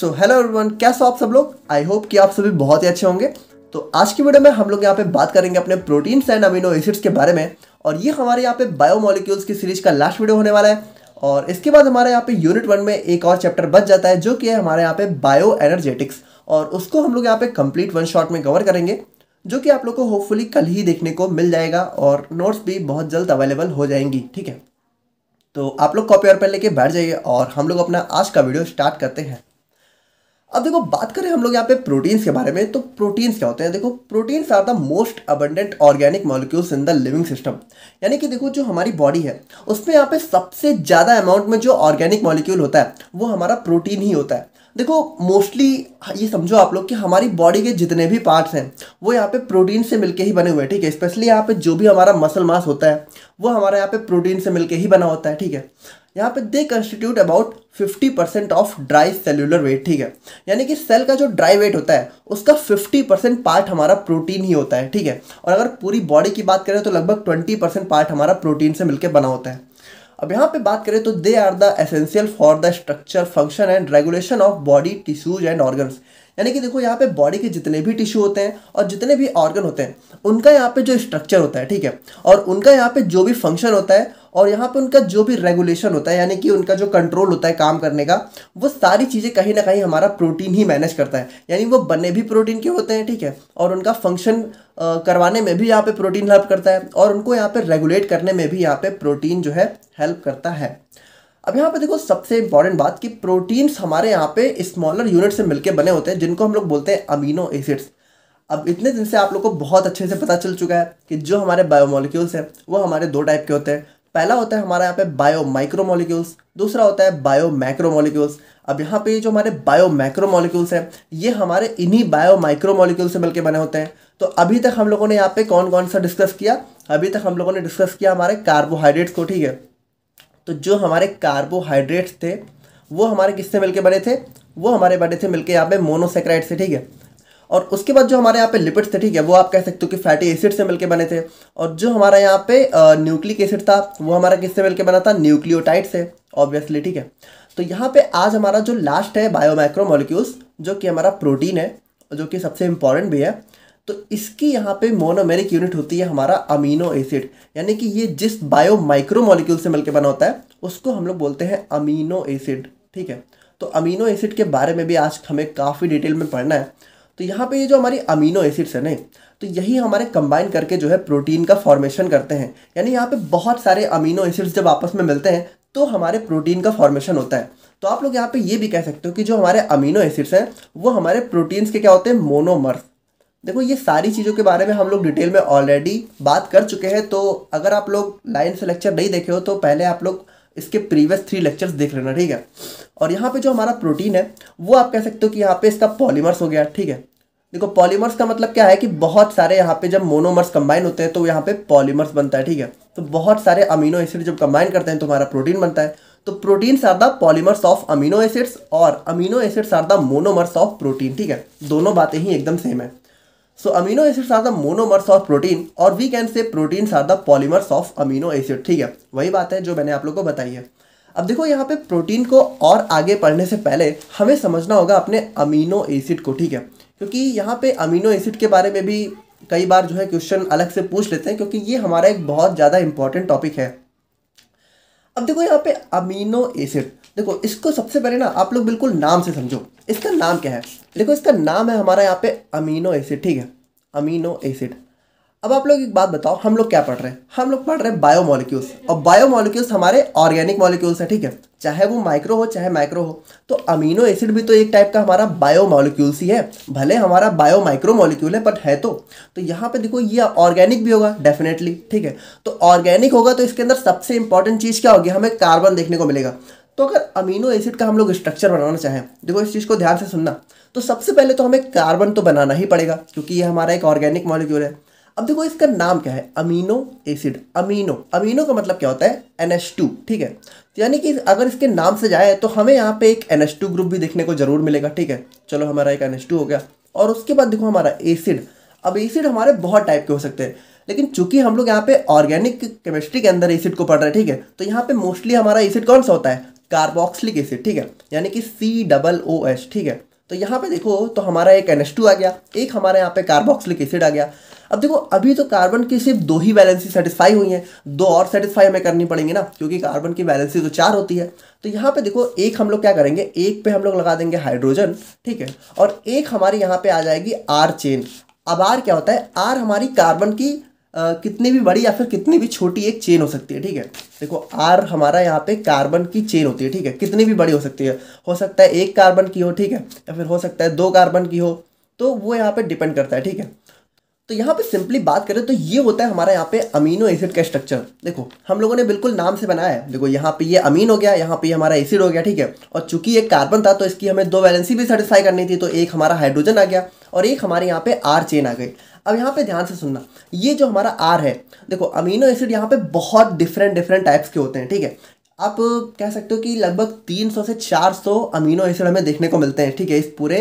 so hello everyone कैसे हो आप सब लोग आई होप कि आप सभी बहुत ही अच्छे होंगे तो आज की वीडियो में हम लोग यहाँ पे बात करेंगे अपने प्रोटीन्स एंड अमीनो एसिड्स के बारे में और ये हमारे यहाँ पे बायोमोलिक्यूल्स की सीरीज का लास्ट वीडियो होने वाला है और इसके बाद हमारे यहाँ पे यूनिट वन में एक और चैप्टर बच जाता है जो कि है हमारे यहाँ पे बायो एनर्जेटिक्स और उसको हम लोग यहाँ पे कंप्लीट वन शॉट में कवर करेंगे जो कि आप लोग को होपफुली कल ही देखने को मिल जाएगा और नोट्स भी बहुत जल्द अवेलेबल हो जाएंगी ठीक है तो आप लोग कॉपी और पेन लेके बैठ जाइए और हम लोग अपना आज का वीडियो स्टार्ट करते हैं अब देखो बात करें हम लोग यहाँ पे प्रोटीन्स के बारे में तो प्रोटीन्स क्या होते हैं देखो proteins are the most abundant organic molecules in the living system यानी कि देखो जो हमारी बॉडी है उसमें यहाँ पे सबसे ज़्यादा अमाउंट में जो ऑर्गेनिक मॉलिक्यूल होता है वो हमारा प्रोटीन ही होता है देखो मोस्टली ये समझो आप लोग कि हमारी बॉडी के जितने भी पार्ट्स हैं वो यहाँ पे प्रोटीन से मिलके ही बने हुए हैं ठीक है स्पेशली यहाँ पे जो भी हमारा मसल मास होता है वो हमारा यहाँ पे प्रोटीन से मिलके ही बना होता है ठीक है यहाँ पे they constitute about 50 percent of dry cellular weight ठीक है यानी कि सेल का जो ड्राई वेट होता है उसका 50 परसेंट पार्ट हमारा प्रोटीन ही होता है ठीक है और अगर पूरी बॉडी की बात करें तो लगभग 20 परसेंट पार्ट हमारा प्रोटीन से मिलकर बना होता है अब यहाँ पे बात करें तो they are the essential for the structure function and regulation of body tissues and organs यानी कि देखो यहाँ पे बॉडी के जितने भी टिश्यू होते हैं और जितने भी ऑर्गन होते हैं उनका यहाँ पे जो स्ट्रक्चर होता है ठीक है और उनका यहाँ पे जो भी फंक्शन होता है और यहाँ पे उनका जो भी रेगुलेशन होता है यानी कि उनका जो कंट्रोल होता है काम करने का वो सारी चीज़ें कहीं ना कहीं हमारा प्रोटीन ही मैनेज करता है यानी वो बनने भी प्रोटीन के होते हैं ठीक है और उनका फंक्शन करवाने में भी यहाँ पे प्रोटीन हेल्प करता है और उनको यहाँ पे रेगुलेट करने में भी यहाँ पे प्रोटीन जो है हेल्प करता है अब यहाँ पे देखो सबसे इंपॉर्टेंट बात कि प्रोटीन्स हमारे यहाँ पे स्मॉलर यूनिट से मिलके बने होते हैं जिनको हम लोग बोलते हैं अमीनो एसिड्स अब इतने दिन से आप लोग को बहुत अच्छे से पता चल चुका है कि जो हमारे बायोमोलिक्यूल्स हैं वो हमारे दो टाइप के होते हैं पहला होता है हमारे यहाँ पे बायो माइक्रो मोलिक्यूल्स दूसरा होता है बायो मोलिक्यूल्स अब यहाँ पे जो हमारे बायो मोलिक्यूल्स हैं ये हमारे इन्हीं बायो माइक्रो माइक्रोमोलिक्यूल से मिलकर बने होते हैं तो अभी तक हम लोगों ने यहाँ पे कौन कौन सा डिस्कस किया अभी तक हम लोगों ने डिस्कस किया हमारे कार्बोहाइड्रेट्स को ठीक है तो जो हमारे कार्बोहाइड्रेट्स थे वो हमारे किससे मिलके बने थे वो हमारे बने थे मिलके यहाँ पे मोनोसेक्राइड से ठीक है और उसके बाद जो हमारे यहाँ पे लिपिड्स थे ठीक है वो आप कह सकते हो कि फैटी एसिड से मिलके बने थे और जो हमारा यहाँ पे न्यूक्लिक एसिड था वो हमारा किससे मिलके बना था न्यूक्लियोटाइड से ऑब्वियसली ठीक है तो यहाँ पे आज हमारा जो लास्ट है बायोमाइक्रो मॉलिक्यूल्स जो कि हमारा प्रोटीन है जो कि सबसे इम्पॉर्टेंट भी है तो इसकी यहाँ पे मोनोमेरिक यूनिट होती है हमारा अमीनो एसिड यानी कि ये जिस बायो माइक्रो मॉलिक्यूल से मिलकर बना होता है उसको हम लोग बोलते हैं अमीनो एसिड ठीक है तो अमीनो एसिड के बारे में भी आज हमें काफ़ी डिटेल में पढ़ना है तो यहाँ पे ये जो हमारी अमीनो एसिड्स है नहीं तो यही हमारे कंबाइन करके जो है प्रोटीन का फॉर्मेशन करते हैं यानी यहाँ पे बहुत सारे अमीनो एसिड्स जब आपस में मिलते हैं तो हमारे प्रोटीन का फॉर्मेशन होता है तो आप लोग यहाँ पे ये भी कह सकते हो कि जो हमारे अमीनो एसिड्स हैं वो हमारे प्रोटीन्स के क्या होते हैं मोनोमर्स देखो ये सारी चीज़ों के बारे में हम लोग डिटेल में ऑलरेडी बात कर चुके हैं तो अगर आप लोग लाइन से लेक्चर नहीं देखे हो तो पहले आप लोग इसके प्रीवियस थ्री लेक्चर्स देख लेना ठीक है और यहाँ पे जो हमारा प्रोटीन है वो आप कह सकते हो कि यहाँ पे इसका पॉलीमर्स हो गया ठीक है देखो पॉलीमर्स का मतलब क्या है कि बहुत सारे यहाँ पे जब मोनोमर्स कंबाइन होते हैं तो यहाँ पे पॉलीमर्स बनता है ठीक है तो बहुत सारे अमीनो एसिड जब कंबाइन करते हैं तो हमारा प्रोटीन बनता है तो protein are the polymers of amino acids और amino acids are the monomers of protein ठीक है दोनों बातें ही एकदम सेम है so amino acids are the monomers of protein और we can say proteins are the polymers of amino acid ठीक है वही बात है जो मैंने आप लोग को बताई है अब देखो यहाँ पे प्रोटीन को और आगे पढ़ने से पहले हमें समझना होगा अपने अमीनो एसिड को ठीक है क्योंकि यहाँ पे अमीनो एसिड के बारे में भी कई बार जो है क्वेश्चन अलग से पूछ लेते हैं क्योंकि ये हमारा एक बहुत ज़्यादा इंपॉर्टेंट टॉपिक है अब देखो यहाँ पे अमीनो एसिड देखो इसको सबसे पहले ना आप लोग बिल्कुल नाम से समझो इसका नाम क्या है देखो इसका नाम है हमारा यहाँ पे अमीनो एसिड ठीक है अमीनो एसिड अब आप लोग एक बात बताओ हम लोग क्या पढ़ रहे हैं हम लोग पढ़ रहे हैं बायो मॉलिक्यूल्स और बायो मॉलिक्यूल्स हमारे ऑर्गेनिक मॉलिक्यूल्स हैं ठीक है चाहे वो माइक्रो हो चाहे माइक्रो हो तो अमीनो एसिड भी तो एक टाइप का हमारा बायो मॉलिक्यूल्स ही है भले हमारा बायो माइक्रो मॉलिक्यूल है बट है तो तो यहाँ पे देखो ये ऑर्गेनिक भी होगा डेफिनेटली ठीक है तो ऑर्गेनिक होगा तो इसके अंदर सबसे इंपॉर्टेंट चीज़ क्या होगी हमें कार्बन देखने को मिलेगा तो अगर अमीनो एसिड का हम लोग स्ट्रक्चर बनाना चाहें देखो इस चीज़ को ध्यान से सुनना तो सबसे पहले तो हमें कार्बन तो बनाना ही पड़ेगा क्योंकि ये हमारा एक ऑर्गेनिक मॉलिक्यूल है अब देखो इसका नाम क्या है अमीनो एसिड अमीनो अमीनो का मतलब क्या होता है एन ठीक है तो यानी कि अगर इसके नाम से जाए तो हमें यहाँ पे एक एन ग्रुप भी देखने को जरूर मिलेगा ठीक है चलो हमारा एक एन हो गया और उसके बाद देखो हमारा एसिड अब एसिड हमारे बहुत टाइप के हो सकते हैं लेकिन चूंकि हम लोग यहाँ पे ऑर्गेनिक केमिस्ट्री के अंदर एसिड को पढ़ रहे हैं ठीक है तो यहाँ पे मोस्टली हमारा एसिड कौन सा होता है कार्बोक्सिलिक एसिड ठीक है यानी कि सी डबल ओ एच ठीक है तो यहाँ पे देखो तो हमारा एक एन आ गया एक हमारे यहाँ पे कार्बोक्सिलिक एसिड आ गया अब देखो अभी तो कार्बन की सिर्फ दो ही वैलेंसी सेटिस्फाई हुई हैं दो और सेटिस्फाई हमें करनी पड़ेंगी ना क्योंकि कार्बन की वैलेंसी तो चार होती है तो यहाँ पे देखो एक हम लोग क्या करेंगे एक पे हम लोग लगा देंगे हाइड्रोजन ठीक है और एक हमारी यहाँ पे आ जाएगी आर चेन अब आर क्या होता है आर हमारी कार्बन की आ, कितनी भी बड़ी या फिर कितनी भी छोटी एक चेन हो सकती है ठीक है देखो आर हमारा यहाँ पे कार्बन की चेन होती है ठीक है कितनी भी बड़ी हो सकती है हो सकता है एक कार्बन की हो ठीक है या फिर हो सकता है दो कार्बन की हो तो वो यहाँ पे डिपेंड करता है ठीक है तो यहाँ पे सिंपली बात करें तो ये होता है हमारा यहाँ पे अमीनो एसिड का स्ट्रक्चर देखो हम लोगों ने बिल्कुल नाम से बनाया है देखो यहाँ पे ये अमीन हो गया यहाँ पे हमारा एसिड हो गया ठीक है और चूंकि ये कार्बन था तो इसकी हमें दो वैलेंसी भी सेटिस्फाई करनी थी तो एक हमारा हाइड्रोजन आ गया और एक हमारे यहाँ पे आर चेन आ गई अब यहाँ पे ध्यान से सुनना ये जो हमारा आर है देखो अमीनो एसिड यहाँ पे बहुत डिफरेंट डिफरेंट टाइप्स के होते हैं ठीक है आप कह सकते हो कि लगभग 300 से 400 अमीनो एसिड हमें देखने को मिलते हैं ठीक है इस पूरे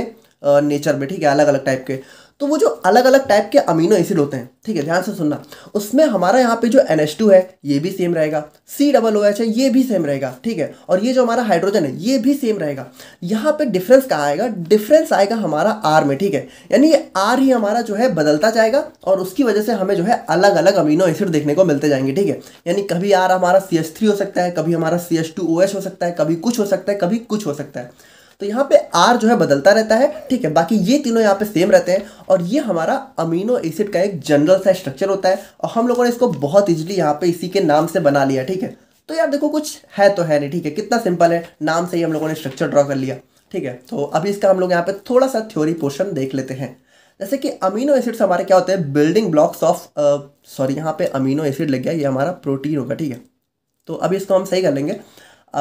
नेचर में ठीक है अलग अलग टाइप के तो वो जो अलग अलग टाइप के अमीनो एसिड होते हैं ठीक है ध्यान से सुनना उसमें हमारा यहाँ पे जो एन है ये भी सेम रहेगा सी डबल ओ एच है ये भी सेम रहेगा ठीक है और ये जो हमारा हाइड्रोजन है ये भी सेम रहेगा यहाँ पे डिफरेंस कहाँ आएगा डिफरेंस आएगा हमारा आर में ठीक है यानी ये आर ही हमारा जो है बदलता जाएगा और उसकी वजह से हमें जो है अलग अलग अमीनो एसिड देखने को मिलते जाएंगे ठीक है यानी कभी आर हमारा सी हो सकता है कभी हमारा सी हो सकता है कभी कुछ हो सकता है कभी कुछ हो सकता है तो यहाँ पे आर जो है बदलता रहता है ठीक है बाकी ये तीनों यहाँ पे सेम रहते हैं और ये हमारा अमीनो एसिड का एक जनरल सा स्ट्रक्चर होता है और हम लोगों ने इसको बहुत ईजिली यहाँ पे इसी के नाम से बना लिया ठीक है तो यार देखो कुछ है तो है नहीं ठीक है कितना सिंपल है नाम से ही हम लोगों ने स्ट्रक्चर ड्रॉ कर लिया ठीक है तो अभी इसका हम लोग यहाँ पे थोड़ा सा थ्योरी पोर्शन देख लेते हैं जैसे कि अमीनो एसिड्स हमारे क्या होते हैं बिल्डिंग ब्लॉक्स ऑफ सॉरी यहाँ पे अमीनो एसिड लग गया ये हमारा प्रोटीन होगा ठीक है तो अभी इसको हम सही कर लेंगे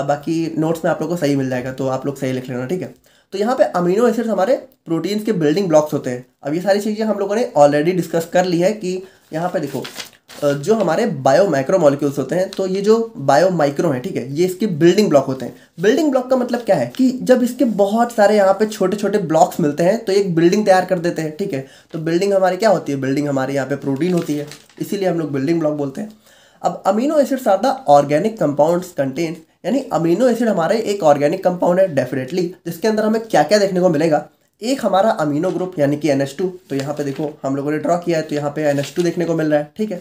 बाकी नोट्स में आप लोग को सही मिल जाएगा तो आप लोग सही लिख लेना ठीक है तो यहाँ पे अमीनो एसिड्स हमारे प्रोटीन्स के बिल्डिंग ब्लॉक्स होते हैं अब ये सारी चीज़ें हम लोगों ने ऑलरेडी डिस्कस कर ली है कि यहाँ पे देखो जो हमारे बायो माइक्रो मॉलिक्यूल्स होते हैं तो ये जो बायो माइक्रो है ठीक है ये इसके बिल्डिंग ब्लॉक होते हैं बिल्डिंग ब्लॉक का मतलब क्या है कि जब इसके बहुत सारे यहाँ पे छोटे छोटे ब्लॉक्स मिलते हैं तो एक बिल्डिंग तैयार कर देते हैं ठीक है तो बिल्डिंग हमारी क्या होती है बिल्डिंग हमारे यहाँ पे प्रोटीन होती है इसीलिए हम लोग बिल्डिंग ब्लॉक बोलते हैं अब amino acids are the organic compounds content यानी अमीनो एसिड हमारे एक ऑर्गेनिक कंपाउंड है डेफिनेटली जिसके अंदर हमें क्या क्या देखने को मिलेगा एक हमारा अमीनो ग्रुप यानी कि एन तो यहाँ पे देखो हम लोगों ने ड्रॉ किया है तो यहाँ पे एन देखने को मिल रहा है ठीक है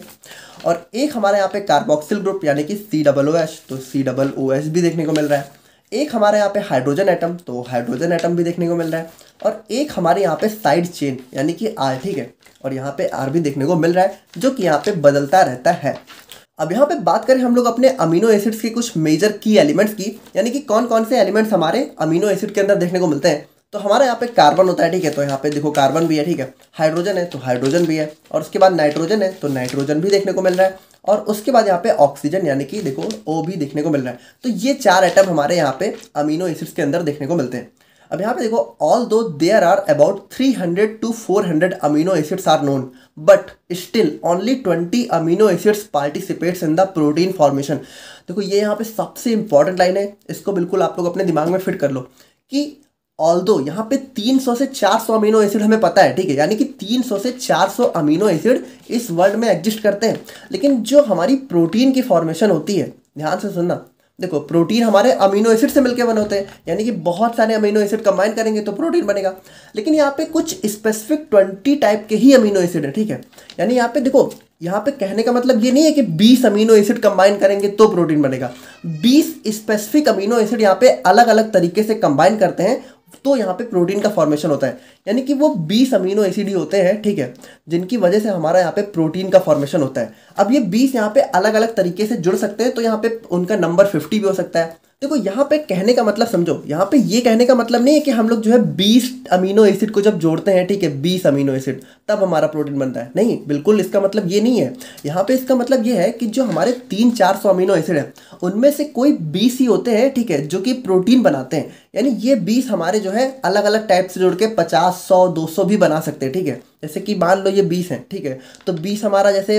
और एक हमारे यहाँ पे कार्बोक्सिल ग्रुप यानी कि सी डबल ओ एच तो सी डबल ओ एच भी देखने को मिल रहा है एक हमारे यहाँ पे हाइड्रोजन एटम तो हाइड्रोजन एटम भी देखने को मिल रहा है और एक हमारे यहाँ पे साइड चेन यानी कि आर ठीक है और यहाँ पे आर भी देखने को मिल रहा है जो कि यहाँ पे बदलता रहता है अब यहाँ पे बात करें हम लोग अपने अमीनो एसिड्स के कुछ मेजर की एलिमेंट्स की यानी कि कौन कौन से एलिमेंट्स हमारे अमीनो एसिड के अंदर देखने को मिलते हैं तो हमारे यहाँ पे कार्बन होता है ठीक है तो यहाँ पे देखो कार्बन भी है ठीक है हाइड्रोजन है तो हाइड्रोजन भी है और उसके बाद नाइट्रोजन है तो नाइट्रोजन भी देखने को मिल रहा है और उसके बाद यहाँ पे ऑक्सीजन यानी कि देखो ओ भी देखने को मिल रहा है तो ये चार आइटम हमारे यहाँ पे अमीनो एसिड्स के अंदर देखने को मिलते हैं अब यहाँ पे देखो although there are about 300 to four hundred amino acids are known but still only 20 amino acids participates in the protein formation देखो ये यहाँ पे सबसे इंपॉर्टेंट लाइन है इसको बिल्कुल आप लोग अपने दिमाग में फिट कर लो कि ऑल दो यहाँ पे 300 से 400 अमीनो एसिड हमें पता है ठीक है यानी कि 300 से 400 अमीनो एसिड इस वर्ल्ड में एग्जिस्ट करते हैं लेकिन जो हमारी प्रोटीन की फॉर्मेशन होती है ध्यान से सुनना देखो प्रोटीन हमारे अमीनो एसिड से मिलकर बने होते हैं यानी कि बहुत सारे अमीनो एसिड कंबाइन करेंगे तो प्रोटीन बनेगा लेकिन यहाँ पे कुछ स्पेसिफिक ट्वेंटी टाइप के ही अमीनो एसिड है ठीक है यानी यहाँ पे देखो यहाँ पे कहने का मतलब ये नहीं है कि बीस अमीनो एसिड कंबाइन करेंगे तो प्रोटीन बनेगा बीस स्पेसिफिक अमीनो एसिड यहाँ पे अलग अलग तरीके से कंबाइन करते हैं तो यहाँ पे प्रोटीन का फॉर्मेशन होता है यानी कि वो बीस अमीनो एसिड ही होते हैं ठीक है जिनकी वजह से हमारा यहाँ पे प्रोटीन का फॉर्मेशन होता है अब ये बीस यहाँ पे अलग अलग तरीके से जुड़ सकते हैं तो यहाँ पे उनका नंबर फिफ्टी भी हो सकता है देखो यहाँ पे कहने का मतलब समझो यहाँ पे ये कहने का मतलब नहीं है कि हम लोग जो है बीस अमीनो एसिड को जब जोड़ते हैं ठीक है बीस अमीनो एसिड तब हमारा प्रोटीन बनता है नहीं बिल्कुल इसका मतलब ये नहीं है यहाँ पे इसका मतलब ये है कि जो हमारे तीन चार सौ अमीनो एसिड है उनमें से कोई बीस ही होते हैं ठीक है जो कि प्रोटीन बनाते हैं यानी ये बीस हमारे जो है अलग अलग टाइप से जोड़ के पचास सौ दो सौ भी बना सकते हैं ठीक है जैसे कि मान लो ये बीस है ठीक है तो बीस हमारा जैसे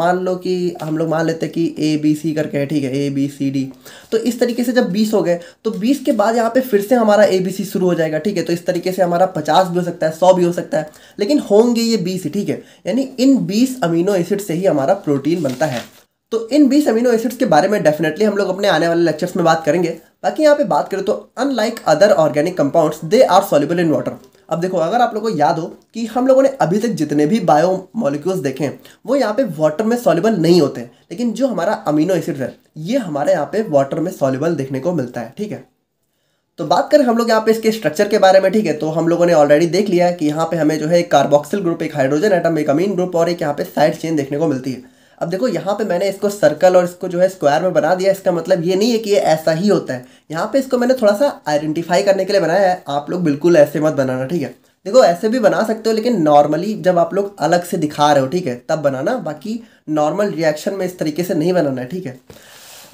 मान लो कि हम लोग मान लेते हैं कि ए बी सी करके है ठीक है ए बी सी डी तो इस तरीके से जब बीस हो गए तो बीस के बाद यहाँ पे फिर से हमारा ए बी सी शुरू हो जाएगा ठीक है तो इस तरीके से हमारा पचास भी हो सकता है सौ भी हो सकता है लेकिन होंगे ये बीस ठीक है यानी इन बीस अमीनो एसिड से ही हमारा प्रोटीन बनता है तो इन बीस अमीनो एसिड्स के बारे में डेफिनेटली हम लोग अपने आने वाले लेक्चर्स में बात करेंगे बाकी यहाँ पे बात करें तो unlike other organic compounds they are soluble in water अब देखो अगर आप लोगों को याद हो कि हम लोगों ने अभी तक जितने भी बायो मॉलिक्यूल्स देखे हैं वो यहाँ पे वाटर में सॉल्युबल नहीं होते लेकिन जो हमारा अमीनो एसिड है ये हमारे यहाँ पे वाटर में सॉल्युबल देखने को मिलता है ठीक है तो बात करें हम लोग यहाँ पे इसके स्ट्रक्चर के बारे में ठीक है तो हम लोगों ने ऑलरेडी देख लिया है कि यहाँ पे हमें जो है एक कार्बोक्सिल ग्रुप एक हाइड्रोजन आइटम एक अमीन ग्रुप और एक यहाँ पे साइड चेन देखने को मिलती है अब देखो यहाँ पे मैंने इसको सर्कल और इसको जो है स्क्वायर में बना दिया इसका मतलब ये नहीं है कि ये ऐसा ही होता है यहाँ पे इसको मैंने थोड़ा सा आइडेंटिफाई करने के लिए बनाया है आप लोग बिल्कुल ऐसे मत बनाना ठीक है देखो ऐसे भी बना सकते हो लेकिन नॉर्मली जब आप लोग अलग से दिखा रहे हो ठीक है तब बनाना बाकी नॉर्मल रिएक्शन में इस तरीके से नहीं बनाना है ठीक है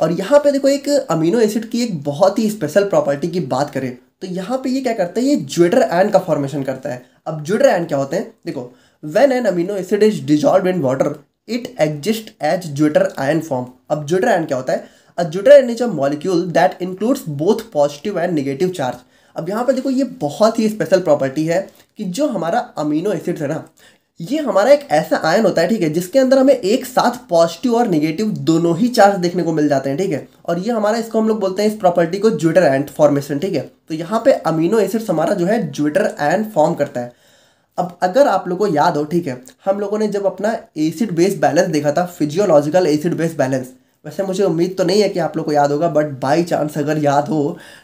और यहाँ पर देखो एक अमीनो एसिड की एक बहुत ही स्पेशल प्रॉपर्टी की बात करें तो यहाँ पर ये क्या करता है ये ज्वेटर एन का फॉर्मेशन करता है अब ज्वेटर एन क्या होते हैं देखो when an amino acid is dissolve in water it exist as zwitter ion form अब ज्वेटर आयन क्या होता है a zwitter ion is a molecule that includes both positive and negative charge अब यहाँ पर देखो ये बहुत ही स्पेशल प्रॉपर्टी है कि जो हमारा अमीनो एसिड्स है ना ये हमारा एक ऐसा आयन होता है ठीक है जिसके अंदर हमें एक साथ पॉजिटिव और निगेटिव दोनों ही चार्ज देखने को मिल जाते हैं ठीक है और ये हमारा इसको हम लोग बोलते हैं इस प्रॉपर्टी को ज्वेटर एंड फॉर्मेशन ठीक है तो यहाँ पे अमीनो एसिड्स हमारा जो है ज्वेटर आयन फॉर्म करता है अब अगर आप लोग को याद हो ठीक है हम लोगों ने जब अपना एसिड बेस बैलेंस देखा था फिजियोलॉजिकल एसिड बेस बैलेंस वैसे मुझे उम्मीद तो नहीं है कि आप लोग को याद होगा बट बाई चांस अगर याद हो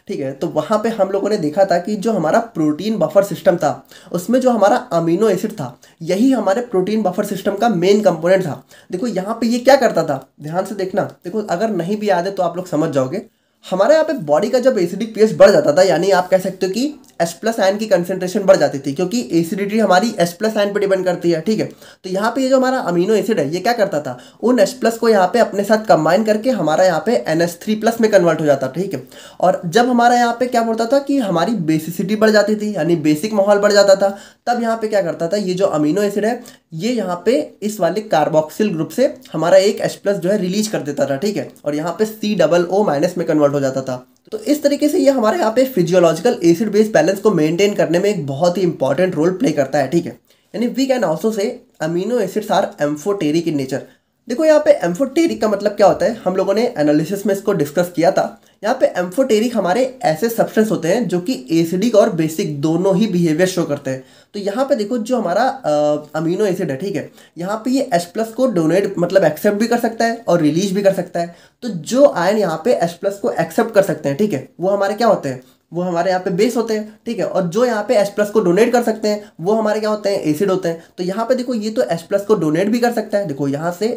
ठीक है तो वहाँ पे हम लोगों ने देखा था कि जो हमारा प्रोटीन बफर सिस्टम था उसमें जो हमारा अमीनो एसिड था यही हमारे प्रोटीन बफर सिस्टम का मेन कंपोनेंट था देखो यहाँ पे ये क्या करता था ध्यान से देखना देखो अगर नहीं भी याद है तो आप लोग समझ जाओगे हमारे यहाँ पे बॉडी का जब एसिडिक पीएच बढ़ जाता था यानी आप कह सकते हो कि एस प्लस आयन की कंसेंट्रेशन बढ़ जाती थी क्योंकि एसिडिटी हमारी एस प्लस आयन पर डिपेंड करती है ठीक है तो यहाँ पे ये जो हमारा अमीनो एसिड है ये क्या करता था उन एस प्लस को यहाँ पे अपने साथ कंबाइन करके हमारा यहाँ पे एन एस थ्री प्लस में कन्वर्ट हो जाता ठीक है और जब हमारा यहाँ पे क्या बोलता था कि हमारी बेसिसिटी बढ़ जाती थी यानी बेसिक माहौल बढ़ जाता था तब यहाँ पे क्या करता था ये जो अमीनो एसिड है ये यहाँ पे इस वाले कार्बोक्सिल ग्रुप से हमारा एक एस प्लस जो है रिलीज कर देता था ठीक है और यहाँ पे सी डबल ओ माइनस में कन्वर्ट हो जाता था तो इस तरीके से ये हमारे यहाँ पे फिजियोलॉजिकल एसिड बेस बैलेंस को मेंटेन करने में एक बहुत ही इंपॉर्टेंट रोल प्ले करता है ठीक है यानी we can also say amino acids are amphoteric in nature देखो यहाँ पे एम्फोटेरिक का मतलब क्या होता है हम लोगों ने एनालिसिस में इसको डिस्कस किया था यहाँ पे एम्फोटेरिक हमारे ऐसे सब्सटेंस होते हैं जो कि एसिडिक और बेसिक दोनों ही बिहेवियर शो करते हैं तो यहाँ पे देखो जो हमारा आ, अमीनो एसिड है ठीक है यहाँ पे ये एच प्लस को डोनेट मतलब एक्सेप्ट भी कर सकता है और रिलीज भी कर सकता है तो जो आयन यहाँ पे एच प्लस को एक्सेप्ट कर सकते हैं ठीक है वो हमारे क्या होते हैं वो हमारे यहाँ पे बेस होते हैं ठीक है और जो यहाँ पे एच प्लस को डोनेट कर सकते हैं वो हमारे क्या होते हैं एसिड होते हैं तो यहाँ पे देखो ये तो एच प्लस को डोनेट भी कर सकता है देखो यहाँ से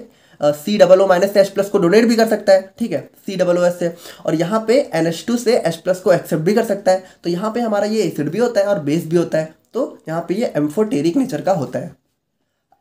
सी डबल ओ माइनस से एच प्लस को डोनेट भी कर सकता है ठीक है सी डबल ओ एस से और यहाँ पे एन एच टू से एच प्लस को एक्सेप्ट भी कर सकता है तो यहाँ पे हमारा ये एसिड भी होता है और बेस भी होता है तो यहाँ पे ये एम्फोटेरिक नेचर का होता है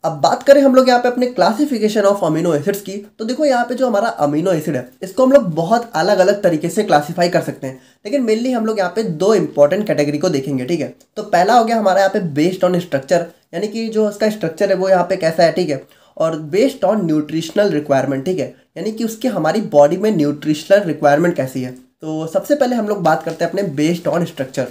अब बात करें हम लोग यहाँ पे अपने क्लासिफिकेशन ऑफ अमीनो एसिड्स की तो देखो यहाँ पे जो हमारा अमीनो एसिड है इसको हम लोग बहुत अलग अलग तरीके से क्लासिफाई कर सकते हैं लेकिन मेनली हम लोग यहाँ पे दो इंपॉर्टेंट कैटेगरी को देखेंगे ठीक है तो पहला हो गया हमारा यहाँ पे बेस्ड ऑन स्ट्रक्चर यानी कि जो इसका स्ट्रक्चर है वो यहाँ पे कैसा है ठीक है और बेस्ड ऑन न्यूट्रिशनल रिक्वायरमेंट ठीक है यानी कि उसके हमारी बॉडी में न्यूट्रिशनल रिक्वायरमेंट कैसी है तो सबसे पहले हम लोग बात करते हैं अपने बेस्ड ऑन स्ट्रक्चर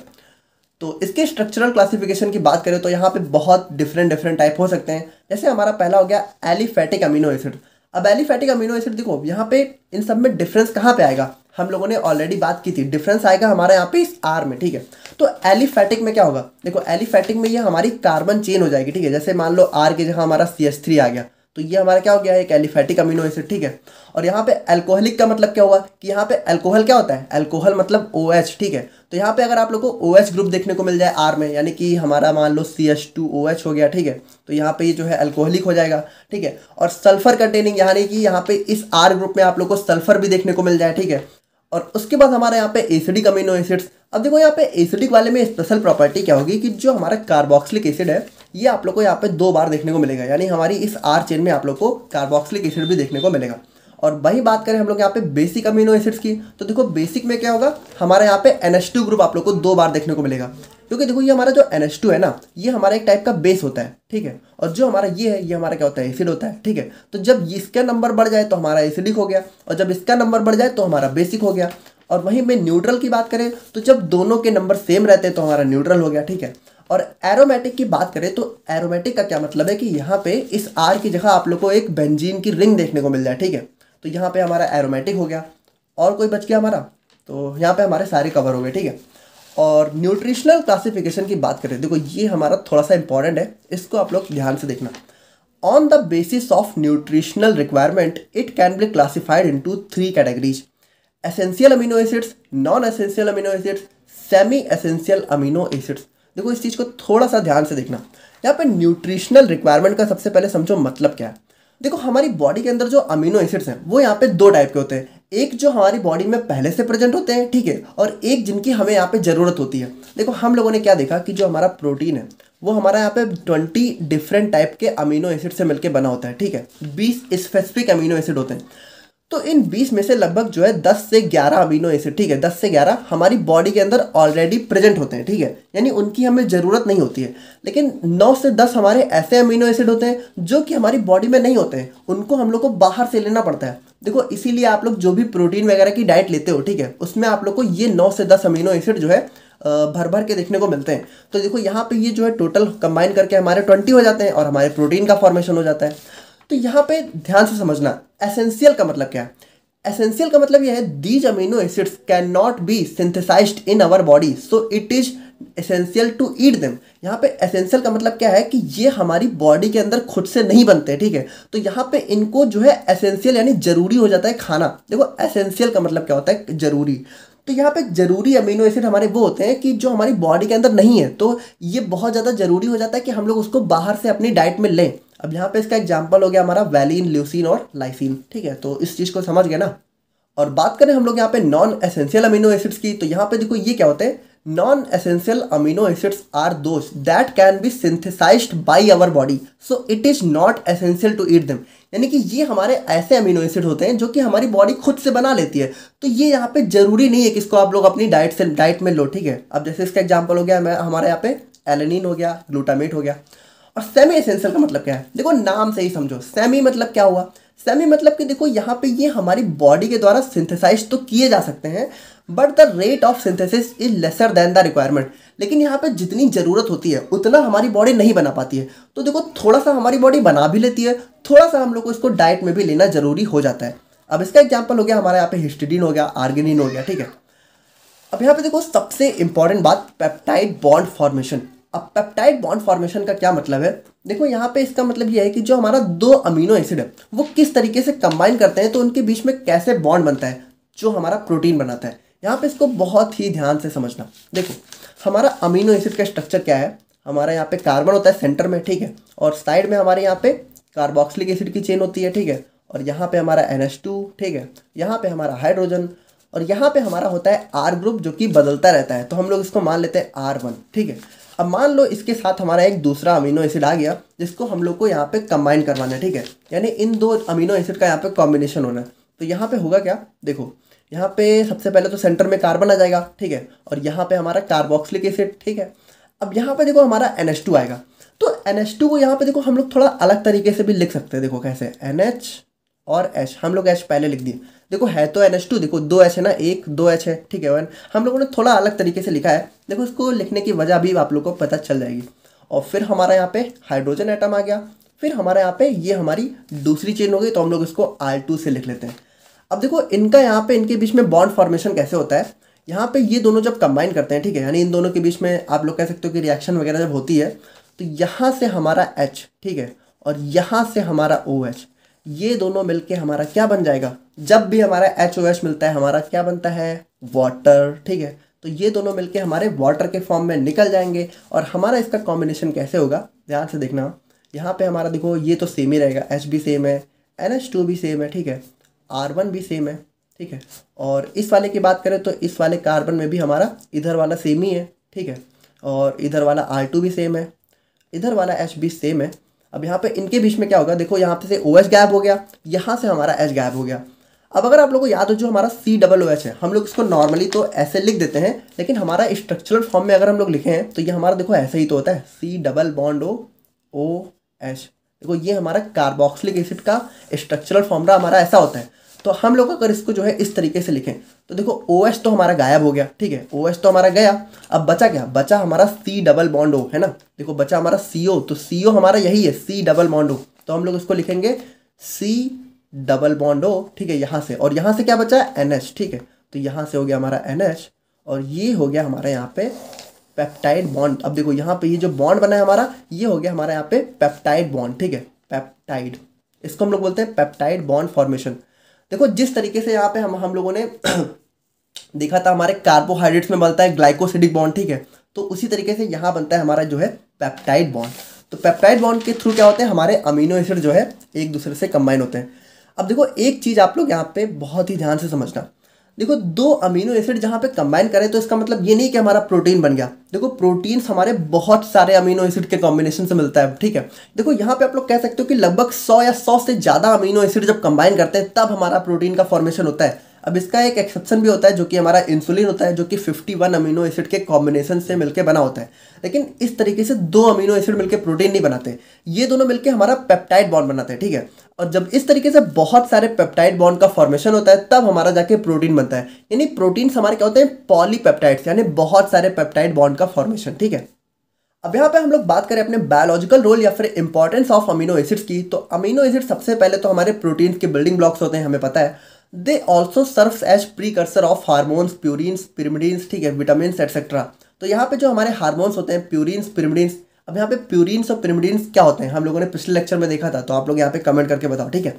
तो इसके स्ट्रक्चरल क्लासिफिकेशन की बात करें तो यहाँ पे बहुत डिफरेंट डिफरेंट टाइप हो सकते हैं जैसे हमारा पहला हो गया एलिफैटिक अमीनो एसिड अब एलिफैटिक अमीनो एसिड देखो यहाँ पे इन सब में डिफरेंस कहाँ पे आएगा हम लोगों ने ऑलरेडी बात की थी डिफरेंस आएगा हमारे यहाँ पे इस आर में ठीक है तो एलिफैटिक में क्या होगा देखो एलिफैटिक में ये हमारी कार्बन चेन हो जाएगी ठीक है जैसे मान लो आर के जगह हमारा सी एच थ्री आ गया तो ये हमारा क्या हो गया एक एलिफैटिक अमीनो एसिड ठीक है और यहाँ पे एल्कोहलिक का मतलब क्या हुआ कि यहाँ पे एल्कोहल क्या होता है एल्कोहल मतलब ओ OH, ठीक है तो यहाँ पे अगर आप लोग को ओ OH ग्रुप देखने को मिल जाए आर में यानी कि हमारा मान लो C H two O H हो गया ठीक है तो यहाँ पे ये जो है एल्कोहलिक हो जाएगा ठीक है और सल्फर कंटेनिंग यानी कि यहाँ पे इस आर ग्रुप में आप लोग को सल्फर भी देखने को मिल जाए ठीक है और उसके बाद हमारे यहाँ पे एसिडिक अमीनो एसिड्स अब देखो यहाँ पे एसिडिक वाले में स्पेशल प्रॉपर्टी क्या होगी कि जो हमारा कार्बोक्सिलिक एसिड है ये आप लोग को यहाँ पे दो बार देखने को मिलेगा यानी हमारी इस आर चेन में आप लोग को कार्बोक्सिलिक एसिड भी देखने को मिलेगा और वही बात करें हम लोग यहाँ पे बेसिक अमीनो एसिड्स की तो देखो बेसिक में क्या होगा हमारे यहाँ पे एन ग्रुप आप लोग को दो बार देखने को मिलेगा क्योंकि देखो ये हमारा जो एन है ना ये हमारा एक टाइप का बेस होता है ठीक है और जो हमारा ये है ये हमारा क्या होता है एसिड होता है ठीक है तो जब इसका नंबर बढ़ जाए तो हमारा एसिडिक हो गया और जब इसका नंबर बढ़ जाए तो हमारा बेसिक हो गया और वहीं में न्यूट्रल की बात करें तो जब दोनों के नंबर सेम रहते हैं तो हमारा न्यूट्रल हो गया ठीक है और एरोमेटिक की बात करें तो एरोमेटिक का क्या मतलब है कि यहाँ पे इस आर की जगह आप लोग को एक बेंजीन की रिंग देखने को मिल जाए ठीक है तो यहाँ पे हमारा एरोमेटिक हो गया और कोई बच गया हमारा तो यहाँ पे हमारे सारे कवर हो गए ठीक है और न्यूट्रिशनल क्लासिफिकेशन की बात करें देखो ये हमारा थोड़ा सा इंपॉर्टेंट है इसको आप लोग ध्यान से देखना on the basis of nutritional requirement it can be classified into three categories essential amino acids non essential amino acids semi essential amino acids देखो इस चीज़ को थोड़ा सा ध्यान से देखना यहाँ पर न्यूट्रिशनल रिक्वायरमेंट का सबसे पहले समझो मतलब क्या है देखो हमारी बॉडी के अंदर जो अमीनो एसिड्स हैं वो यहाँ पे दो टाइप के होते हैं एक जो हमारी बॉडी में पहले से प्रेजेंट होते हैं ठीक है और एक जिनकी हमें यहाँ पे ज़रूरत होती है देखो हम लोगों ने क्या देखा कि जो हमारा प्रोटीन है वो हमारा यहाँ पे ट्वेंटी डिफरेंट टाइप के अमीनो एसिड से मिलकर बना होता है ठीक है बीस स्पेसिफिक अमीनो एसिड होते हैं तो इन 20 में से लगभग जो है 10 से 11 अमीनो एसिड ठीक है 10 से 11 हमारी बॉडी के अंदर ऑलरेडी प्रेजेंट होते हैं ठीक है यानी उनकी हमें ज़रूरत नहीं होती है लेकिन 9 से 10 हमारे ऐसे अमीनो एसिड होते हैं जो कि हमारी बॉडी में नहीं होते हैं उनको हम लोग को बाहर से लेना पड़ता है देखो इसीलिए आप लोग जो भी प्रोटीन वगैरह की डाइट लेते हो ठीक है उसमें आप लोग को ये नौ से दस अमीनो एसिड जो है भर भर के देखने को मिलते हैं तो देखो यहाँ पे ये जो है टोटल कंबाइन करके हमारे ट्वेंटी हो जाते हैं और हमारे प्रोटीन का फॉर्मेशन हो जाता है तो यहाँ पे ध्यान से समझना एसेंशियल का मतलब क्या है एसेंशियल का मतलब यह है these amino acids can not be synthesize in our body so it is essential to eat them यहाँ पे एसेंशियल का मतलब क्या है कि ये हमारी बॉडी के अंदर खुद से नहीं बनते ठीक है तो यहाँ पे इनको जो है एसेंशियल यानी जरूरी हो जाता है खाना देखो एसेंशियल का मतलब क्या होता है जरूरी तो यहाँ पे जरूरी अमीनो एसिड हमारे वो होते हैं कि जो हमारी बॉडी के अंदर नहीं है तो ये बहुत ज़्यादा जरूरी हो जाता है कि हम लोग उसको बाहर से अपनी डाइट में लें अब यहाँ पे इसका एग्जाम्पल हो गया हमारा वैलिन ल्यूसिन और लाइसिन ठीक है तो इस चीज़ को समझ गए ना और बात करें हम लोग यहाँ पे नॉन एसेंशियल अमीनो एसिड्स की तो यहाँ पे देखो ये क्या होते हैं non essential amino acids are those that can be synthesize by our body so it is not essential to eat them यानी कि ये हमारे ऐसे अमीनो एसिड होते हैं जो कि हमारी बॉडी खुद से बना लेती है तो ये यहाँ पे ज़रूरी नहीं है कि इसको आप लोग अपनी डाइट से डाइट में लो ठीक है अब जैसे इसका एग्जाम्पल हो गया हमारे यहाँ पे एलेनिन हो गया ग्लूटामेट हो गया और सेमी एसेंशियल का मतलब क्या है देखो नाम से ही समझो सेमी मतलब क्या हुआ सेमी मतलब कि देखो यहाँ पे ये हमारी बॉडी के द्वारा सिंथेसाइज तो किए जा सकते हैं but the rate of synthesis is lesser than the requirement लेकिन यहाँ पे जितनी ज़रूरत होती है उतना हमारी बॉडी नहीं बना पाती है तो देखो थोड़ा सा हमारी बॉडी बना भी लेती है थोड़ा सा हम लोग को इसको डाइट में भी लेना ज़रूरी हो जाता है अब इसका एग्जाम्पल हो गया हमारे यहाँ पे हिस्टिडिन हो गया आर्गेनिन हो गया ठीक है अब यहाँ पे देखो सबसे इंपॉर्टेंट बात पेप्टाइड बॉन्ड फॉर्मेशन अब पेप्टाइड बॉन्ड फॉर्मेशन का क्या मतलब है देखो यहाँ पे इसका मतलब यह है कि जो हमारा दो अमीनो एसिड है वो किस तरीके से कंबाइन करते हैं तो उनके बीच में कैसे बॉन्ड बनता है जो हमारा प्रोटीन बनाता है यहाँ पे इसको बहुत ही ध्यान से समझना देखो हमारा अमीनो एसिड का स्ट्रक्चर क्या है हमारा यहाँ पे कार्बन होता है सेंटर में ठीक है और साइड में हमारे यहाँ पे कार्बोक्सिलिक एसिड की चेन होती है ठीक है और यहाँ पे हमारा एन ठीक है यहाँ पे हमारा हाइड्रोजन और यहाँ पे हमारा होता है आर ग्रुप जो कि बदलता रहता है तो हम लोग इसको मान लेते हैं आर वन ठीक है अब मान लो इसके साथ हमारा एक दूसरा अमीनो एसिड आ गया जिसको हम लोग को यहाँ पे कंबाइन करवाना है ठीक है यानी इन दो अमीनो एसिड का यहाँ पे कॉम्बिनेशन होना है तो यहाँ पे होगा क्या देखो यहाँ पे सबसे पहले तो सेंटर में कार्बन आ जाएगा ठीक है और यहाँ पे हमारा कार्बोक्सिलिक एसिड ठीक है अब यहाँ पे देखो हमारा एन आएगा तो एन को यहाँ पे देखो हम लोग थोड़ा अलग तरीके से भी लिख सकते हैं देखो कैसे एन और एच हम लोग एच पहले लिख दिए देखो है तो एन एच टू देखो दो एच है ना एक दो एच है ठीक है वन हम लोगों ने थोड़ा अलग तरीके से लिखा है देखो इसको लिखने की वजह भी आप लोग को पता चल जाएगी और फिर हमारा यहाँ पे हाइड्रोजन आइटम आ गया फिर हमारे यहाँ पे ये हमारी दूसरी चेन हो गई तो हम लोग इसको आर टू से लिख लेते हैं अब देखो इनका यहाँ पे इनके बीच में बॉन्ड फॉर्मेशन कैसे होता है यहाँ पे ये दोनों जब कंबाइन करते हैं ठीक है यानी इन दोनों के बीच में आप लोग कह सकते हो कि रिएक्शन वगैरह जब होती है तो यहाँ से हमारा एच ठीक है और यहाँ से हमारा ओ OH, एच ये दोनों मिलके हमारा क्या बन जाएगा जब भी हमारा एच ओ एच मिलता है हमारा क्या बनता है वाटर ठीक है तो ये दोनों मिलके हमारे वाटर के फॉर्म में निकल जाएंगे और हमारा इसका कॉम्बिनेशन कैसे होगा ध्यान से देखना यहाँ पे हमारा देखो ये तो सेम ही रहेगा एच भी सेम है एन एच टू भी सेम है ठीक है आर वन भी सेम है ठीक है और इस वाले की बात करें तो इस वाले कार्बन में भी हमारा इधर वाला सेम ही है ठीक है और इधर वाला आर टू भी सेम है इधर वाला एच भी सेम है अब यहाँ पे इनके बीच में क्या होगा देखो यहाँ पे से ओ एच गैप हो गया यहाँ से हमारा एच गैप हो गया अब अगर आप लोगों को याद हो जो हमारा सी डबल ओ एच है हम लोग इसको नॉर्मली तो ऐसे लिख देते हैं लेकिन हमारा स्ट्रक्चरल फॉर्म में अगर हम लोग लिखें तो ये हमारा देखो ऐसे ही तो होता है C double bond O O H देखो ये हमारा कार्बोक्सिलिक एसिड का स्ट्रक्चरल रहा हमारा ऐसा होता है तो हम लोग अगर इसको जो है इस तरीके से लिखें तो देखो ओ OH तो हमारा गायब हो गया ठीक है ओ OH तो हमारा गया अब बचा क्या बचा हमारा सी डबल बॉन्ड ओ है ना देखो बचा हमारा सी ओ तो सी ओ हमारा यही है सी डबल बॉन्ड ओ तो हम लोग इसको लिखेंगे सी डबल बॉन्ड ओ ठीक है यहाँ से और यहाँ से क्या बचा है एन ठीक है तो यहाँ से हो गया हमारा एन और ये हो गया हमारा यहाँ पे पेप्टाइड बॉन्ड अब देखो यहाँ पे ये जो बॉन्ड बना है हमारा ये हो गया हमारा यहाँ पे पेप्टाइड बॉन्ड ठीक है पेप्टाइड इसको हम लोग बोलते हैं पेप्टाइड बॉन्ड फॉर्मेशन देखो जिस तरीके से यहाँ पे हम हम लोगों ने देखा था हमारे कार्बोहाइड्रेट्स में बनता है ग्लाइकोसिडिक बॉन्ड ठीक है तो उसी तरीके से यहाँ बनता है हमारा जो है पैप्टाइड बॉन्ड तो पैप्टाइड बॉन्ड के थ्रू क्या होते हैं हमारे अमीनो एसिड जो है एक दूसरे से कंबाइन होते हैं अब देखो एक चीज़ आप लोग यहाँ पे बहुत ही ध्यान से समझना देखो दो अमीनो एसिड जहाँ पे कंबाइन करें तो इसका मतलब ये नहीं कि हमारा प्रोटीन बन गया देखो प्रोटीन हमारे बहुत सारे अमीनो एसिड के कॉम्बिनेशन से मिलता है ठीक है देखो यहाँ पे आप लोग कह सकते हो कि लगभग सौ या सौ से ज़्यादा अमीनो एसिड जब कंबाइन करते हैं तब हमारा प्रोटीन का फॉर्मेशन होता है अब इसका एक एक्सेप्शन भी होता है जो कि हमारा इंसुलिन होता है जो कि 51 अमीनो एसिड के कॉम्बिनेशन से मिलकर बना होता है लेकिन इस तरीके से दो अमीनो एसिड मिलकर प्रोटीन नहीं बनाते ये दोनों मिलकर हमारा पेप्टाइड बॉन्ड बनाते हैं ठीक है और जब इस तरीके से बहुत सारे पेप्टाइड बॉन्ड का फॉर्मेशन होता है तब हमारा जाके प्रोटीन बनता है यानी प्रोटीन्स हमारे क्या होते हैं पॉलीपेप्टाइड्स यानी बहुत सारे पेप्टाइड बॉन्ड का फॉर्मेशन ठीक है अब यहाँ पे हम लोग बात करें अपने बायोलॉजिकल रोल या फिर इंपॉर्टेंस ऑफ अमीनो एसिड्स की तो अमीनो एसिड सबसे पहले तो हमारे प्रोटीन्स के बिल्डिंग ब्लॉक्स होते हैं हमें पता है they also serves as precursor of hormones purines pyrimidines ठीक है विटामिन एटसेट्रा तो यहाँ पे जो हमारे हार्मोन्स होते हैं प्यूरिन्स पिरिमिडीन्स अब यहाँ पे प्यूरिन्स और पिरिमिडीन्स क्या होते हैं हम लोगों ने पिछले लेक्चर में देखा था तो आप लोग यहाँ पे कमेंट करके बताओ ठीक है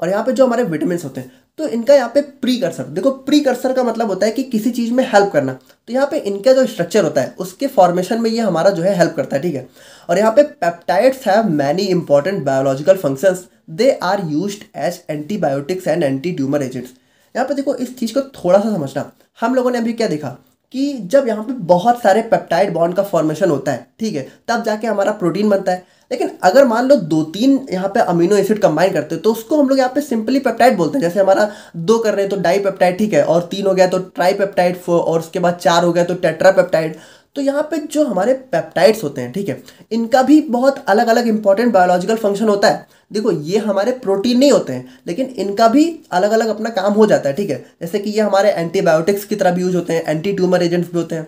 और यहाँ पे जो हमारे विटामिन होते हैं तो इनका यहाँ पे प्री कर्सर देखो प्री कर्सर का मतलब होता है कि किसी चीज़ में हेल्प करना तो यहाँ पे इनका जो स्ट्रक्चर होता है उसके फॉर्मेशन में ये हमारा जो है हेल्प करता है ठीक है और यहाँ पे peptides have many important biological functions they are use as antibiotics and anti tumour agents यहाँ पे देखो इस चीज़ को थोड़ा सा समझना हम लोगों ने अभी क्या देखा कि जब यहाँ पे बहुत सारे पेप्टाइड बॉन्ड का फॉर्मेशन होता है ठीक है तब जाके हमारा प्रोटीन बनता है लेकिन अगर मान लो दो तीन यहाँ पे अमीनो एसिड कंबाइन करते हैं तो उसको हम लोग यहाँ पे सिंपली पेप्टाइड बोलते हैं जैसे हमारा दो कर रहे हैं तो डाई पेप्टाइड ठीक है और तीन हो गया तो ट्राई पेप्टाइड और उसके बाद चार हो गया तो टेट्रा पेप्टाइड तो यहाँ पे जो हमारे पेप्टाइड्स होते हैं ठीक है इनका भी बहुत अलग अलग इंपॉर्टेंट बायोलॉजिकल फंक्शन होता है देखो ये हमारे प्रोटीन नहीं होते हैं लेकिन इनका भी अलग अलग अपना काम हो जाता है ठीक है जैसे कि ये हमारे एंटीबायोटिक्स की तरह भी यूज होते हैं एंटी ट्यूमर एजेंट्स भी होते हैं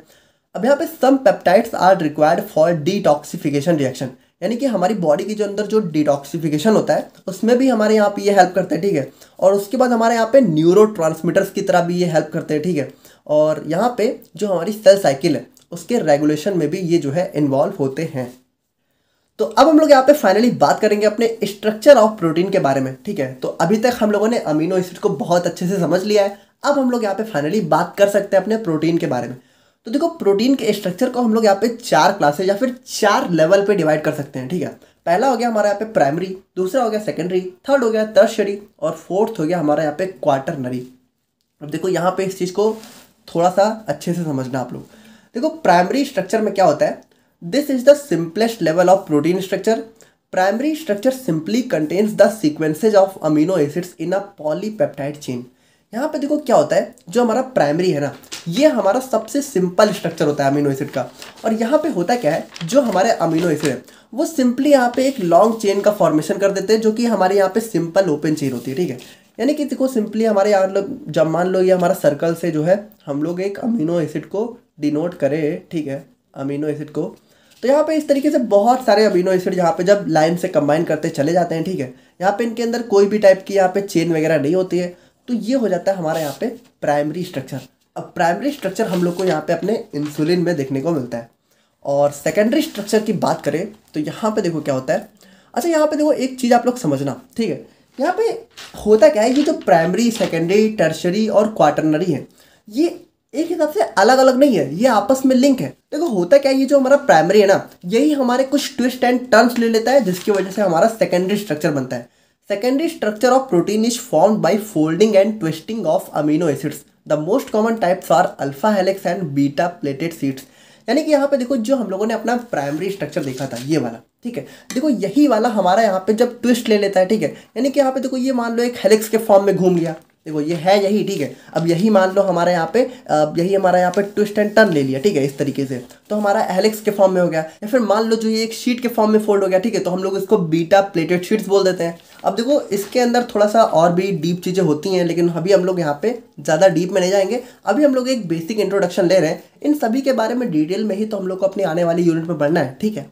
अब यहाँ पे some peptides are required for detoxification reaction यानी कि हमारी बॉडी के जो अंदर जो डिटॉक्सिफिकेशन होता है उसमें भी हमारे यहाँ पे ये हेल्प करते हैं ठीक है और उसके बाद हमारे यहाँ पे न्यूरो की तरह भी ये हेल्प करते हैं ठीक है और यहाँ पे जो हमारी सेल साइकिल है उसके रेगुलेशन में भी ये जो है इन्वॉल्व होते हैं तो अब हम लोग यहाँ पे फाइनली बात करेंगे अपने स्ट्रक्चर ऑफ प्रोटीन के बारे में ठीक है तो अभी तक हम लोगों ने अमीनो एसिड को बहुत अच्छे से समझ लिया है अब हम लोग यहाँ पे फाइनली बात कर सकते हैं अपने प्रोटीन के बारे में तो देखो प्रोटीन के स्ट्रक्चर को हम लोग यहाँ पे चार क्लासेज या फिर चार लेवल पे डिवाइड कर सकते हैं ठीक है पहला हो गया हमारा यहाँ पे प्राइमरी दूसरा हो गया सेकेंडरी थर्ड हो गया तर्शरी और फोर्थ हो गया हमारा यहाँ पे क्वार्टरनरी अब देखो यहाँ पे इस चीज़ को थोड़ा सा अच्छे से समझना आप लोग देखो प्राइमरी स्ट्रक्चर में क्या होता है this is the simplest level of protein structure primary structure simply contains the sequences of amino acids in a polypeptide chain यहाँ पे देखो क्या होता है जो हमारा प्राइमरी है ना ये हमारा सबसे सिंपल स्ट्रक्चर होता है अमीनो एसिड का और यहाँ पे होता क्या है जो हमारे अमीनो एसिड है वो सिंपली यहाँ पे एक लॉन्ग चेन का फॉर्मेशन कर देते हैं जो कि हमारे यहाँ पे सिंपल ओपन चेन होती है ठीक है यानी कि देखो सिंपली हमारे यहाँ लोग जब मान लो ये हमारा सर्कल से जो है हम लोग एक अमीनो एसिड को डिनोट करें ठीक है अमीनो एसिड को तो यहाँ पे इस तरीके से बहुत सारे अमीनो एसिड यहाँ पे जब लाइन से कंबाइन करते चले जाते हैं ठीक है यहाँ पे इनके अंदर कोई भी टाइप की यहाँ पे चेन वगैरह नहीं होती है तो ये हो जाता है हमारा यहाँ पे प्राइमरी स्ट्रक्चर अब प्राइमरी स्ट्रक्चर हम लोग को यहाँ पे अपने इंसुलिन में देखने को मिलता है और सेकेंडरी स्ट्रक्चर की बात करें तो यहाँ पे देखो क्या होता है अच्छा यहाँ पे देखो एक चीज़ आप लोग समझना ठीक है यहाँ पे होता क्या है ये जो प्राइमरी सेकेंडरी टर्शरी और क्वाटरनरी है ये एक हिसाब से अलग अलग नहीं है ये आपस में लिंक है देखो होता क्या है ये जो हमारा प्राइमरी है ना यही हमारे कुछ ट्विस्ट एंड टर्न्स ले लेता है जिसकी वजह से हमारा सेकेंडरी स्ट्रक्चर बनता है secondary structure of protein is form by folding and twisting of amino acids the most common types are alpha helix and beta pleated sheets यानी कि यहाँ पे देखो जो हम लोगों ने अपना प्राइमरी स्ट्रक्चर देखा था ये वाला ठीक है देखो यही वाला हमारा यहाँ पे जब ट्विस्ट ले लेता है ठीक है यानी कि यहाँ पे देखो ये मान लो एक हेलिक्स के फॉर्म में घूम गया देखो ये है यही ठीक है अब यही मान लो हमारे यहाँ पे यही हमारा यहाँ पे ट्विस्ट एंड टर्न ले लिया ठीक है इस तरीके से तो हमारा एलेक्स के फॉर्म में हो गया या फिर मान लो जो ये एक शीट के फॉर्म में फोल्ड हो गया ठीक है तो हम लोग इसको बीटा प्लेटेड शीट्स बोल देते हैं अब देखो इसके अंदर थोड़ा सा और भी डीप चीज़ें होती हैं लेकिन अभी हम लोग यहाँ पे ज़्यादा डीप में नहीं जाएंगे अभी हम लोग एक बेसिक इंट्रोडक्शन ले रहे हैं इन सभी के बारे में डिटेल में ही तो हम लोग को अपनी आने वाली यूनिट में बढ़ना है ठीक है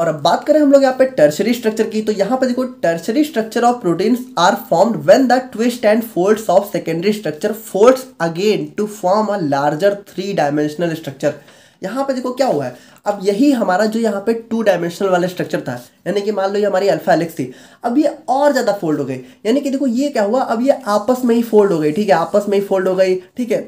और अब बात करें हम लोग यहाँ पे टर्शरी स्ट्रक्चर की तो यहाँ पे देखो tertiary structure of proteins are formed when the twist and folds of secondary structure folds again to form a larger three dimensional structure यहाँ पे देखो क्या हुआ है अब यही हमारा जो यहाँ पे टू डायमेंशनल वाला स्ट्रक्चर था यानी कि मान लो ये हमारी अल्फा एलेक्स थी अब ये और ज़्यादा फोल्ड हो गई यानी कि देखो ये क्या हुआ अब ये आपस में ही फोल्ड हो गई ठीक है आपस में ही फोल्ड हो गई ठीक है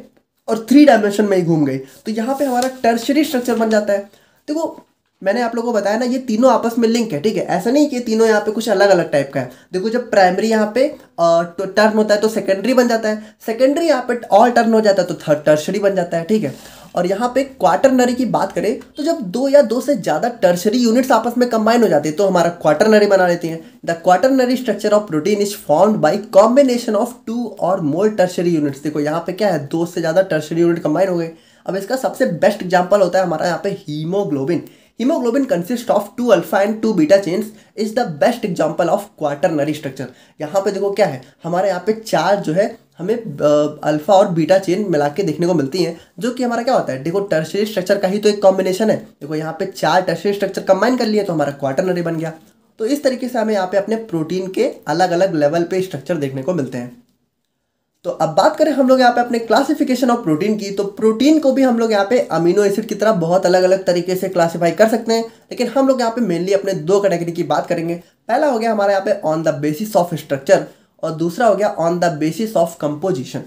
और थ्री डायमेंशन में ही घूम गई तो यहाँ पे हमारा टर्शरी स्ट्रक्चर बन जाता है देखो मैंने आप लोगों को बताया ना ये तीनों आपस में लिंक है ठीक है ऐसा नहीं कि तीनों यहाँ पे कुछ अलग अलग टाइप का है देखो जब प्राइमरी यहाँ पे तो टर्न होता है तो सेकेंडरी बन जाता है सेकेंडरी यहाँ पे ऑल टर्न हो जाता है तो थर्ड टर्शरी बन जाता है ठीक है और यहाँ पे क्वार्टरनरी की बात करें तो जब दो या दो से ज़्यादा टर्शरी यूनिट्स आपस में कंबाइन हो जाते हैं तो हमारा क्वार्टरनरी बना लेती हैं the quaternary structure of protein is formed by combination of two और मोर टर्शरी यूनिट्स देखो यहाँ पे क्या है दो से ज़्यादा टर्शरी यूनिट कंबाइन हो गए अब इसका सबसे बेस्ट एग्जाम्पल होता है हमारा यहाँ पे haemoglobin hemoglobin consist of two alpha and two beta chains is the best example of quaternary structure यहाँ पे देखो क्या है हमारे यहाँ पे चार जो है हमें अल्फा और बीटा चेन मिला के देखने को मिलती हैं जो कि हमारा क्या होता है देखो टर्सरी स्ट्रक्चर का ही तो एक कॉम्बिनेशन है देखो यहाँ पे चार टर्सरी स्ट्रक्चर कंबाइन कर लिए तो हमारा क्वार्टरनरी बन गया तो इस तरीके से हमें यहाँ पे अपने प्रोटीन के अलग अलग लेवल पे स्ट्रक्चर देखने को मिलते हैं तो अब बात करें हम लोग यहाँ पे अपने क्लासिफिकेशन ऑफ प्रोटीन की तो प्रोटीन को भी हम लोग यहाँ पे अमीनो एसिड की तरह बहुत अलग अलग तरीके से क्लासिफाई कर सकते हैं लेकिन हम लोग यहाँ पे मेनली अपने दो कैटेगरी की बात करेंगे पहला हो गया हमारे यहाँ पे on the basis of structure और दूसरा हो गया on the basis of composition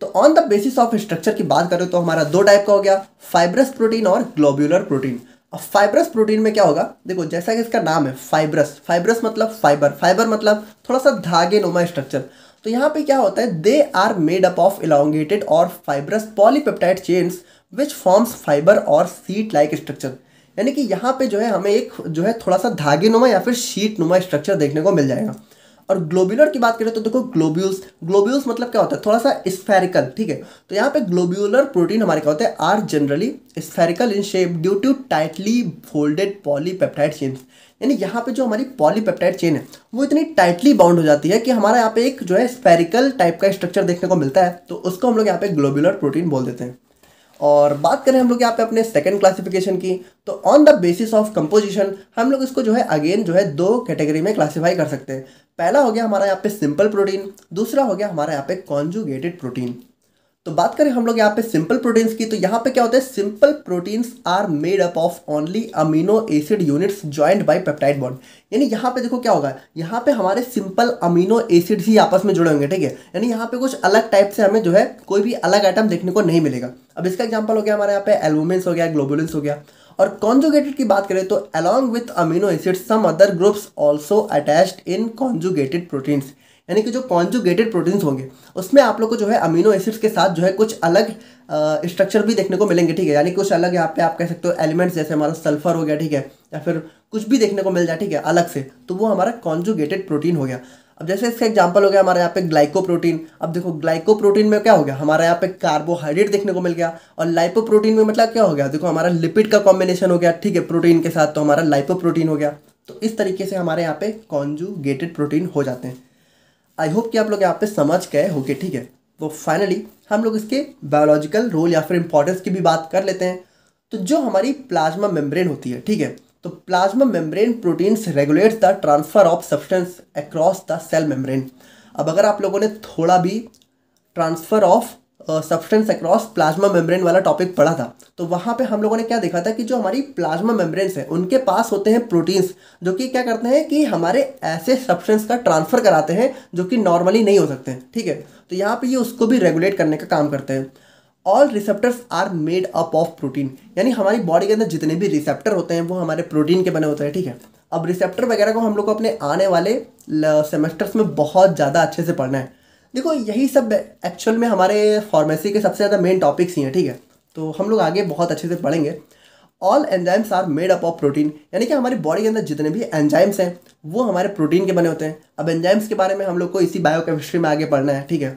तो on the basis of structure की बात करें तो हमारा दो टाइप का हो गया फाइब्रस प्रोटीन और ग्लोब्यूलर प्रोटीन अब फाइब्रस प्रोटीन में क्या होगा देखो जैसा कि इसका नाम है फाइब्रस फाइब्रस मतलब फाइबर फाइबर मतलब थोड़ा सा धागे नुमा स्ट्रक्चर तो यहाँ पे क्या होता है they are made up of elongated और fibrous polypeptide chains which forms fibre और सीट लाइक स्ट्रक्चर यानी कि यहाँ पे जो है हमें एक जो है थोड़ा सा धागे नुमा या फिर शीट नुमा स्ट्रक्चर देखने को मिल जाएगा और ग्लोब्यूलर की बात करें तो देखो ग्लोब्यूल्स ग्लोब्यूल्स मतलब क्या होता है थोड़ा सा स्फेरिकल ठीक है तो यहाँ पे ग्लोब्यूलर प्रोटीन हमारे क्या होते हैं are generally spherical in shape due to tightly folded polypeptide chain यानी यहाँ पे जो हमारी पॉलीपेप्टाइड चेन है वो इतनी टाइटली बाउंड हो जाती है कि हमारा यहाँ पे एक जो है स्फेरिकल टाइप का स्ट्रक्चर देखने को मिलता है तो उसको हम लोग यहाँ पे ग्लोब्यूलर प्रोटीन बोल देते हैं और बात करें हम लोग यहाँ पे अपने सेकंड क्लासिफिकेशन की तो on the basis of composition हम लोग इसको जो है अगेन जो है दो कैटेगरी में क्लासीफाई कर सकते हैं पहला हो गया हमारा यहाँ पे सिंपल प्रोटीन दूसरा हो गया हमारा यहाँ पे कॉन्जुगेटेड प्रोटीन तो बात करें हम लोग यहाँ पे सिंपल प्रोटीन्स की तो यहाँ पे क्या होता है simple proteins are made up of only amino acid units joint by peptide bond यानी यहाँ पे देखो क्या होगा यहाँ पे हमारे सिंपल अमीनो एसिड ही आपस में जुड़े होंगे ठीक है यानी यहाँ पे कुछ अलग टाइप से हमें जो है कोई भी अलग आइटम देखने को नहीं मिलेगा अब इसका एग्जाम्पल हो गया हमारे यहाँ पे एलोमेंस हो गया ग्लोबुलेंस हो गया और कॉन्जुगेटेड की बात करें तो along with amino acid some other groups also attach in conjugated proteins यानी कि जो कॉन्जुगेटेड प्रोटीन्स होंगे उसमें आप लोग को जो है अमीनो एसिड्स के साथ जो है कुछ अलग स्ट्रक्चर भी देखने को मिलेंगे ठीक है यानी कुछ अलग यहाँ पे आप कह सकते हो एलिमेंट्स जैसे हमारा सल्फर हो गया ठीक है या फिर कुछ भी देखने को मिल जाए ठीक है अलग से तो वो हमारा कॉन्जुगेटेड प्रोटीन हो गया अब जैसे इसका एग्जाम्पल हो गया हमारे यहाँ पे ग्लाइको प्रोटीन अब देखो ग्लाइको प्रोटीन में क्या हो गया हमारे यहाँ पे कार्बोहाइड्रेट देखने को मिल गया और लाइपो प्रोटीन में मतलब क्या हो गया देखो हमारा लिपिड का कॉम्बिनेशन हो गया ठीक है प्रोटीन के साथ तो हमारा लाइपो प्रोटीन हो गया तो इस तरीके से हमारे यहाँ पे कॉन्जुगेटेड प्रोटीन हो जाते हैं आई होप कि आप लोग यहाँ पे समझ गए होके ठीक है तो फाइनली हम लोग इसके बायोलॉजिकल रोल या फिर इंपॉर्टेंस की भी बात कर लेते हैं तो जो हमारी प्लाज्मा मेम्ब्रेन होती है ठीक है तो plasma membrane proteins regulates the transfer of substance across the cell membrane अब अगर आप लोगों ने थोड़ा भी transfer of substance across plasma membrane वाला टॉपिक पढ़ा था तो वहाँ पे हम लोगों ने क्या देखा था कि जो हमारी प्लाज्मा मेम्ब्रेन्स हैं उनके पास होते हैं प्रोटीन्स जो कि क्या करते हैं कि हमारे ऐसे सब्सटेंस का ट्रांसफ़र कराते हैं जो कि नॉर्मली नहीं हो सकते ठीक है तो यहाँ पर ये उसको भी रेगुलेट करने का काम करते हैं all receptors are made up of protein यानी हमारी बॉडी के अंदर जितने भी रिसेप्टर होते हैं वो हमारे प्रोटीन के बने होते हैं ठीक है अब रिसेप्टर वगैरह को हम लोग को अपने आने वाले सेमेस्टर्स में बहुत ज़्यादा अच्छे से पढ़ना है देखो यही सब एक्चुअल में हमारे फार्मेसी के सबसे ज़्यादा मेन टॉपिक्स ही हैं ठीक है तो हम लोग आगे बहुत अच्छे से पढ़ेंगे all enzymes are made up of protein यानी कि हमारी बॉडी के अंदर जितने भी एंजाइम्स हैं वो हमारे प्रोटीन के बने होते हैं अब एंजाइम्स के बारे में हम लोग को इसी बायोकेमिस्ट्री में आगे पढ़ना है ठीक है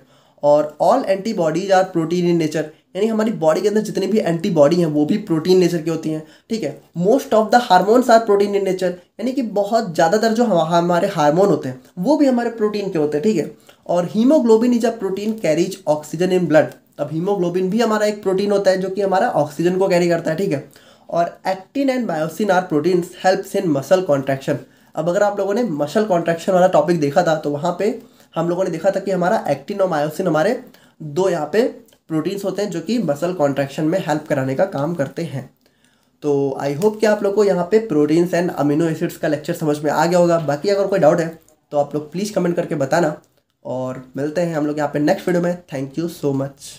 और all antibodies are protein in nature यानी हमारी बॉडी के अंदर जितनी भी एंटीबॉडी हैं वो भी प्रोटीन नेचर की होती हैं ठीक है most of the hormones are protein in nature यानी कि बहुत ज़्यादातर जो हमारे हार्मोन होते हैं वो भी हमारे प्रोटीन के होते हैं ठीक है और haemoglobin is a protein carries oxygen in blood अब हीमोग्लोबिन भी हमारा एक प्रोटीन होता है जो कि हमारा ऑक्सीजन को कैरी करता है ठीक है और actin and myosin are proteins helps in muscle contraction अब अगर आप लोगों ने मसल कॉन्ट्रैक्शन वाला टॉपिक देखा था तो वहाँ पे हम लोगों ने देखा था कि हमारा एक्टिन और मायोसिन हमारे दो यहाँ पे प्रोटीन्स होते हैं जो कि मसल कॉन्ट्रैक्शन में हेल्प कराने का काम करते हैं तो आई होप कि आप लोग को यहाँ पे प्रोटीन्स एंड अमीनो एसिड्स का लेक्चर समझ में आ गया होगा बाकी अगर कोई डाउट है तो आप लोग प्लीज़ कमेंट करके बताना और मिलते हैं हम लोग यहाँ पे नेक्स्ट वीडियो में थैंक यू सो मच